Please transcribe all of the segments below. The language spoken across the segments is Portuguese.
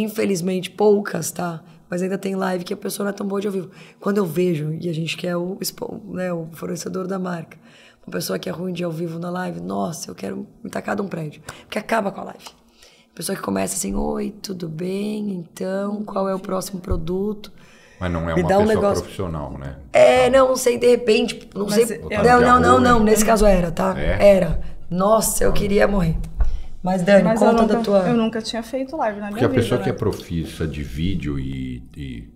Infelizmente, poucas, tá? Mas ainda tem live que a pessoa não é tão boa de ao vivo. Quando eu vejo, e a gente quer o, né, o fornecedor da marca, uma pessoa que é ruim de ao vivo na live, nossa, eu quero me tacar de um prédio, porque acaba com a live. pessoa que começa assim, oi, tudo bem? Então, qual é o próximo produto? Mas não é uma pessoa um negócio... profissional, né? É, não, não sei, de repente, não Mas sei. Não, não, não, não, né? nesse caso era, tá? É. Era. Nossa, eu queria morrer. Mas, Dani, Mas conta nunca, da tua. Eu nunca tinha feito live na minha Porque vida. Porque a pessoa né? que é né? profissa de vídeo e, e.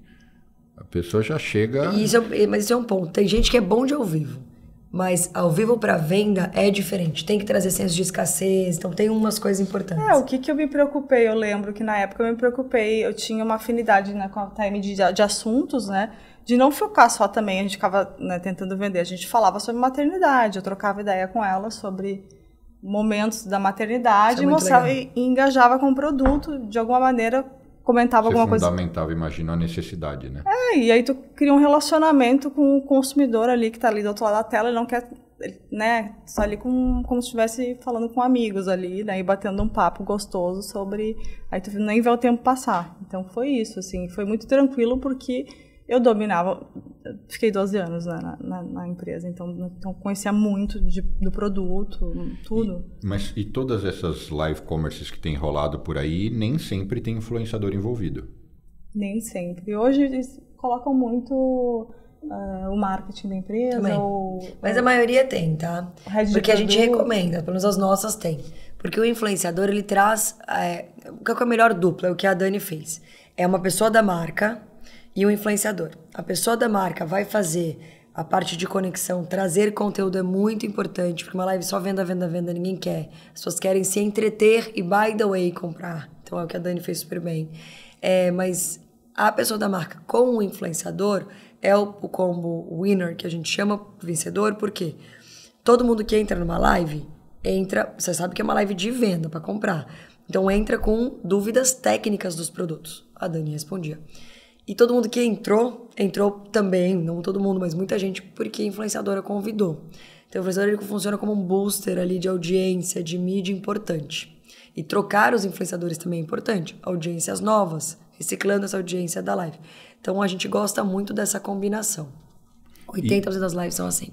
a pessoa já chega. Isso é, mas isso é um ponto. Tem gente que é bom de ao vivo. Mas ao vivo para venda é diferente. Tem que trazer senso de escassez. Então tem umas coisas importantes. É, o que, que eu me preocupei? Eu lembro que na época eu me preocupei. Eu tinha uma afinidade né, com a Time de, de assuntos, né? de não focar só também, a gente ficava né, tentando vender, a gente falava sobre maternidade, eu trocava ideia com ela sobre momentos da é maternidade é e mostrava e, engajava com o produto de alguma maneira comentava Você é alguma coisa fundamentava imagina a necessidade né é e aí tu cria um relacionamento com o consumidor ali que está ali do outro lado da tela e não quer né só tá ali com como se estivesse falando com amigos ali né e batendo um papo gostoso sobre aí tu nem vê o tempo passar então foi isso assim foi muito tranquilo porque eu dominava fiquei 12 anos na, na, na empresa, então, então conhecia muito de, do produto, tudo. E, mas e todas essas live commerces que tem rolado por aí, nem sempre tem influenciador envolvido? Nem sempre. Hoje eles colocam muito uh, o marketing da empresa. Ou, mas a maioria tem, tá? Porque a gente recomenda, pelo menos as nossas tem. Porque o influenciador, ele traz... É, o que é a melhor dupla? É o que a Dani fez. É uma pessoa da marca e o influenciador. A pessoa da marca vai fazer a parte de conexão, trazer conteúdo é muito importante, porque uma live só venda, venda, venda, ninguém quer. As pessoas querem se entreter e, by the way, comprar. Então é o que a Dani fez super bem. É, mas a pessoa da marca com o influenciador é o, o combo winner, que a gente chama vencedor, porque todo mundo que entra numa live, entra. Você sabe que é uma live de venda para comprar. Então entra com dúvidas técnicas dos produtos. A Dani respondia. E todo mundo que entrou, entrou também, não todo mundo, mas muita gente, porque a influenciadora convidou. Então, o influenciador ele funciona como um booster ali de audiência, de mídia importante. E trocar os influenciadores também é importante. Audiências novas, reciclando essa audiência da live. Então, a gente gosta muito dessa combinação. 80% e... das lives são assim.